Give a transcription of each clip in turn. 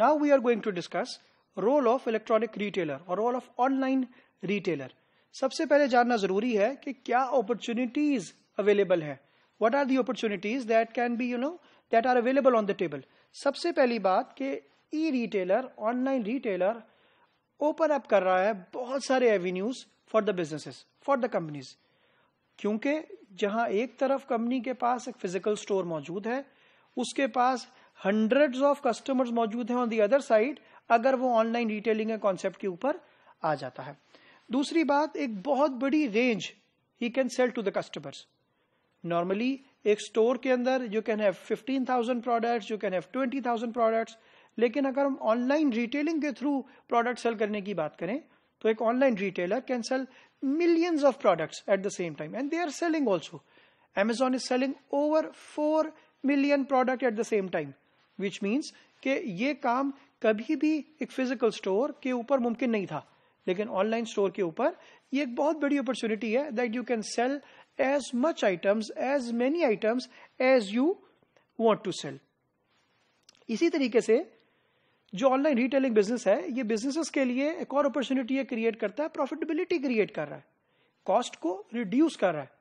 Now we are going to discuss role of electronic retailer or role of online retailer सबसे पहले जानना जरूरी है कि क्या opportunities available है what are the opportunities that can be you know that are available on the table सबसे पहली बात कि e retailer online retailer open up कर रहा है बहुत सारे avenues for the businesses for the companies क्योंकि जहां एक तरफ कंपनी के पास एक फिजिकल स्टोर मौजूद है उसके पास हंड्रेड ऑफ कस्टमर्स मौजूद हैं ऑन दी अदर साइड अगर वो ऑनलाइन रिटेलिंग कॉन्सेप्ट के ऊपर आ जाता है दूसरी बात एक बहुत बड़ी range he can sell to the customers normally एक स्टोर के अंदर you can have thousand product you can have thousand products लेकिन अगर हम ऑनलाइन रिटेलिंग के थ्रू प्रोडक्ट सेल करने की बात करें तो एक online retailer can sell millions of products at the same time and they are selling also Amazon is selling over four million product at the same time which means कि ये काम कभी भी एक फिजिकल स्टोर के ऊपर मुमकिन नहीं था लेकिन ऑनलाइन स्टोर के ऊपर ये एक बहुत बड़ी अपॉर्चुनिटी है that you can sell as much items as many items as you want to sell इसी तरीके से जो ऑनलाइन रिटेलिंग बिजनेस है ये बिजनेसेस के लिए एक और अपॉर्चुनिटी ये क्रिएट करता है प्रॉफिटेबिलिटी क्रिएट कर रहा है कॉस्ट को रिड्यूस कर रहा है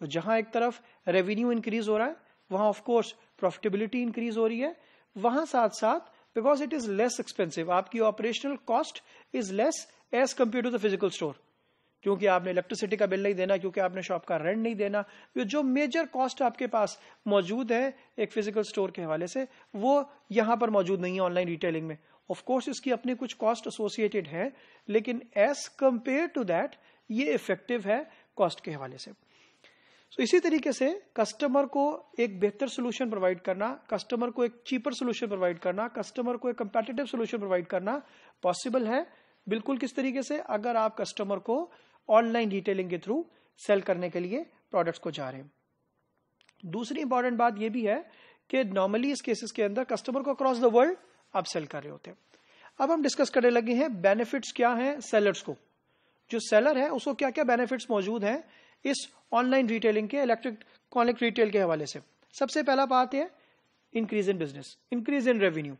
तो जहां एक तरफ रेवेन्यू इंक्रीज हो रहा है वहां ऑफकोर्स प्रॉफिटेबिलिटी इंक्रीज हो रही है वहां साथ साथ because it is less expensive आपकी operational cost is less as compare to the physical store क्योंकि आपने इलेक्ट्रिसिटी का बिल नहीं देना क्योंकि आपने शॉप का रेंट नहीं देना जो मेजर कॉस्ट आपके पास मौजूद है एक फिजिकल स्टोर के हवाले से वो यहां पर मौजूद नहीं है ऑनलाइन रिटेलिंग में ऑफ कोर्स इसकी अपने कुछ कॉस्ट एसोसिएटेड है लेकिन एज कंपेयर टू दैट ये इफेक्टिव है कॉस्ट के हवाले से सो so, इसी तरीके से कस्टमर को एक बेहतर सोल्यूशन प्रोवाइड करना कस्टमर को एक चीपर सोल्यूशन प्रोवाइड करना कस्टमर को एक कंपेटेटिव सोल्यूशन प्रोवाइड करना पॉसिबल है बिल्कुल किस तरीके से अगर आप कस्टमर को ऑनलाइन रिटेलिंग के थ्रू सेल करने के लिए प्रोडक्ट्स को जा रहे हैं दूसरी इंपॉर्टेंट बात यह भी है कि नॉर्मली इस केसेस के अंदर कस्टमर को अक्रॉस द वर्ल्ड आप सेल कर रहे होते हैं अब हम डिस्कस करने लगे हैं बेनिफिट्स क्या हैं सेलर्स को जो सेलर है उसको क्या क्या बेनिफिट्स मौजूद हैं इस ऑनलाइन रिटेलिंग के इलेक्ट्रॉनिक रिटेल के हवाले से सबसे पहला बात है increase in business increase in revenue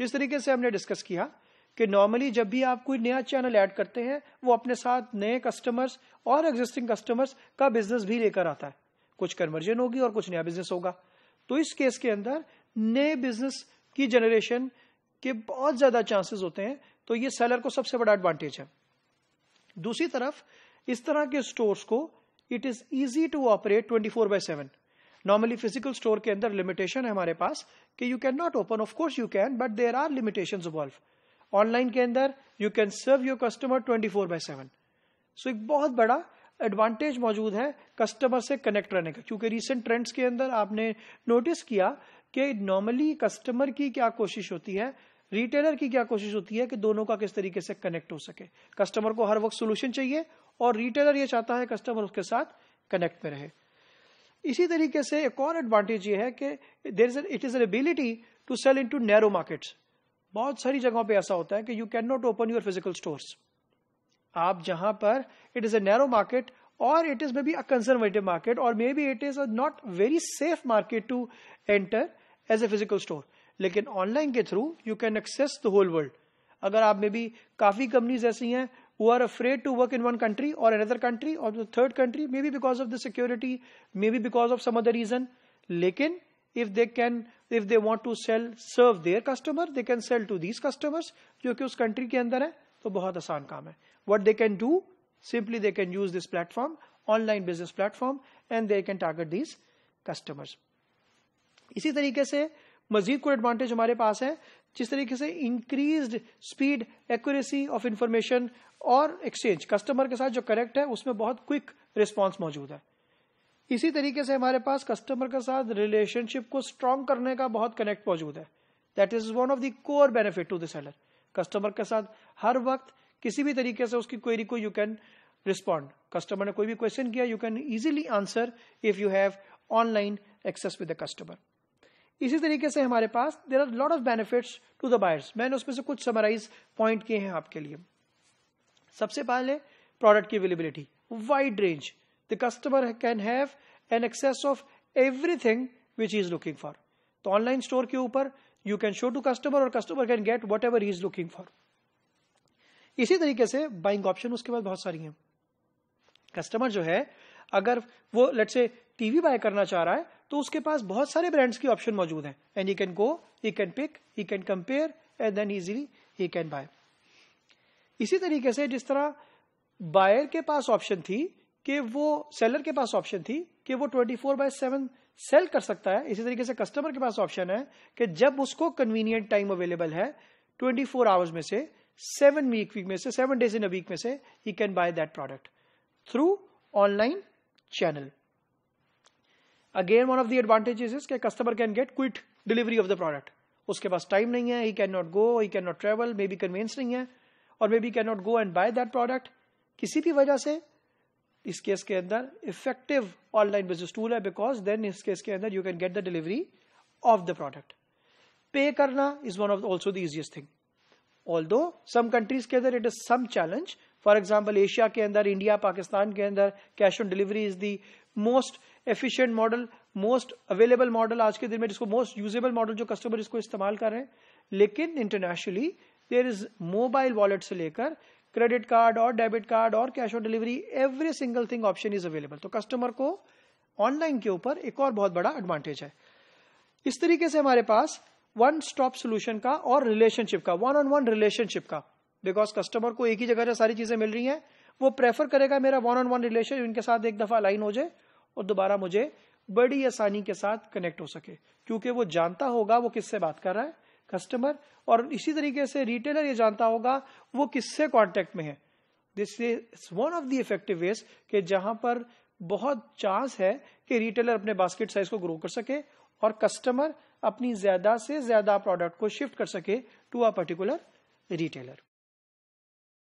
जिस तरीके से हमने डिस्कस किया कि नॉर्मली जब भी आप कोई नया चैनल ऐड करते हैं वो अपने साथ नए कस्टमर्स और एग्जिस्टिंग कस्टमर्स का बिजनेस भी लेकर आता है कुछ कन्वर्जन होगी और कुछ नया बिजनेस होगा तो इस केस के अंदर नए बिजनेस की जनरेशन के बहुत ज्यादा चांसेस होते हैं तो ये सेलर को सबसे बड़ा एडवांटेज है दूसरी तरफ इस तरह के स्टोर्स को it is easy to operate 24 four by seven normally physical store के अंदर लिमिटेशन है हमारे पास कि you can not open of course you can but there are limitation involve online के अंदर you can serve your customer 24 four by seven so एक बहुत बड़ा एडवांटेज मौजूद है कस्टमर से कनेक्ट रहने का क्योंकि रिसेंट ट्रेंड्स के अंदर आपने नोटिस किया कि नॉर्मली कस्टमर की क्या कोशिश होती है रिटेलर की क्या कोशिश होती है कि दोनों का किस तरीके से कनेक्ट हो सके कस्टमर को हर वक्त सोल्यूशन चाहिए और रिटेलर ये चाहता है कस्टमर उसके साथ कनेक्ट में रहे इसी तरीके से एक और एडवांटेज ये है कि there is it is ability to sell in to narrow markets बहुत सारी जगहों पे ऐसा होता है कि you can not open your physical stores आप जहां पर it is a narrow market और it is may be conservative market और may be it is not very safe market to enter as a physical store लेकिन online के through you can access the whole world अगर आप में भी काफी companies ऐसी हैं who are afraid to work in one country or another country or the third country, maybe because of the security, maybe because of some other reason. Lekin, if they can, if they want to sell, serve their customer, they can sell to these customers, जो country के अंदर है, तो बहुत आसान काम है. What they can do, simply they can use this platform, online business platform, and they can target these customers. इसी तरीके से मजीद कोई एडवांटेज हमारे पास है जिस तरीके से increase speed accuracy of information और एक्सचेंज कस्टमर के साथ जो कनेक्ट है उसमें बहुत क्विक रिस्पॉन्स मौजूद है इसी तरीके से हमारे पास कस्टमर के साथ रिलेशनशिप को स्ट्रांग करने का बहुत कनेक्ट मौजूद है that is one of the core benefit to the seller customer के साथ हर वक्त किसी भी तरीके से उसकी क्वेरी को यू कैन रिस्पॉन्ड कस्टमर ने कोई भी क्वेश्चन किया you can easily answer if you have online access with the customer इसी तरीके से हमारे पास there are lot of benefits to the buyers मैंने उसमें से कुछ समराइज पॉइंट किए हैं आपके लिए सबसे पहले प्रोडक्ट की availability wide range the customer can have an access of everything which is looking for तो ऑनलाइन स्टोर के ऊपर you can show to customer और customer can get whatever is looking for इसी तरीके से buying option उसके बाद बहुत सारी हैं कस्टमर जो है अगर वो लेट से टीवी बाय करना चाह रहा है तो उसके पास बहुत सारे ब्रांड्स की ऑप्शन मौजूद है and you can go you can pick you can compare and then easily you can buy इसी तरीके से जिस तरह बायर के पास ऑप्शन थी कि वो सेलर के पास ऑप्शन थी कि वो 24 फोर बाय सेवन सेल कर सकता है इसी तरीके से कस्टमर के पास ऑप्शन है कि जब उसको कन्वीनियंट टाइम अवेलेबल है 24 फोर आवर्स में से सेवन वीक वीक में से seven days in a week में से you can buy that product through online channel again one of the advantages is customer can get quick delivery of the product उसके पास time नहीं है he can not go he can not travel may be conveyance नहीं है और may be can not go and buy that product किसी भी वजह से इस केस के अंदर इफेक्टिव ऑनलाइन बिजनेस टूल है बिकॉज देन इस केस के अंदर you can get the delivery of the product pay करना is one of also the easiest thing although some countries के अंदर it is some challenge for example Asia के अंदर India Pakistan के अंदर cash on delivery is the most efficient model most available model आज के दिन में जिसको मोस्ट यूजेबल मॉडल जो कस्टमर इसको इस्तेमाल कर रहे हैं लेकिन internationally there is mobile wallet से लेकर क्रेडिट कार्ड और डेबिट कार्ड और cash on delivery every single thing option is available तो कस्टमर को ऑनलाइन के ऊपर एक और बहुत बड़ा एडवांटेज है इस तरीके से हमारे पास वन स्टॉप सोल्यूशन का और रिलेशनशिप का वन ऑन वन रिलेशनशिप का बिकॉज कस्टमर को एक ही जगह से सारी चीजें मिल रही हैं वो प्रेफर करेगा मेरा वन ऑन वन रिलेशन इनके साथ एक दफा लाइन हो जाए और दोबारा मुझे बड़ी आसानी के साथ कनेक्ट हो सके क्योंकि वो जानता होगा वो किससे बात कर रहा है कस्टमर और इसी तरीके से रिटेलर ये जानता होगा वो किससे कांटेक्ट में है this is one of the effective ways के जहां पर बहुत चांस है कि रिटेलर अपने बास्केट साइज को ग्रो कर सके और कस्टमर अपनी ज्यादा से ज्यादा प्रोडक्ट को शिफ्ट कर सके टू अ पर्टिकुलर रिटेलर